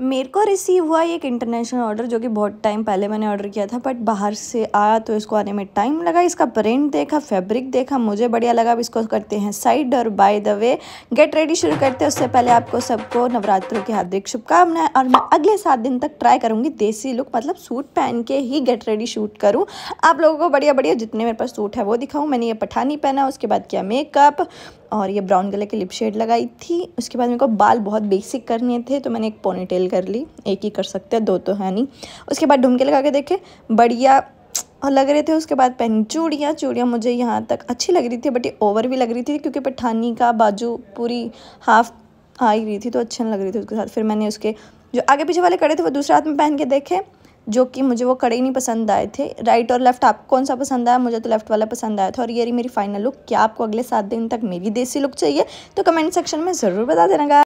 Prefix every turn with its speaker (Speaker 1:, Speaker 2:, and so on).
Speaker 1: मेरे को रिसीव हुआ एक इंटरनेशनल ऑर्डर जो कि बहुत टाइम पहले मैंने ऑर्डर किया था बट बाहर से आया तो इसको आने में टाइम लगा इसका प्रिंट देखा फैब्रिक देखा मुझे बढ़िया लगा अब इसको करते हैं साइड और by the way get ready शुरू करते हैं उससे पहले आपको सबको नवरात्रों की हार्दिक शुभकामनाएं और मैं अगले सात दिन तक ट्राई करूँगी देसी लुक मतलब सूट पहन के ही गेट रेडी शूट करूँ आप लोगों को बढ़िया बढ़िया जितने मेरे पास सूट है वो दिखाऊँ मैंने ये पठानी पहना उसके बाद किया मेकअप और ये ब्राउन कलर की लिप शेड लगाई थी उसके बाद मेरे को बाल बहुत बेसिक करने थे तो मैंने एक पोनीटेल कर ली एक ही कर सकते हैं दो तो है नहीं उसके बाद ढुमके लगा के देखे बढ़िया और लग रहे थे उसके बाद पहनी चूड़ियाँ चूड़ियाँ मुझे यहाँ तक अच्छी लग रही थी बट ये ओवर भी लग रही थी क्योंकि पठानी का बाजू पूरी हाफ आ ही रही थी तो अच्छी लग रही थी उसके साथ फिर मैंने उसके जो आगे पीछे वाले कड़े थे वो दूसरे हाथ में पहन के देखे जो कि मुझे वो कड़े नहीं पसंद आए थे राइट और लेफ़्ट आपको कौन सा पसंद आया मुझे तो लेफ़्ट वाला पसंद आया था और ये रही मेरी फाइनल लुक क्या आपको अगले सात दिन तक मेरी देसी लुक चाहिए तो कमेंट सेक्शन में ज़रूर बता देना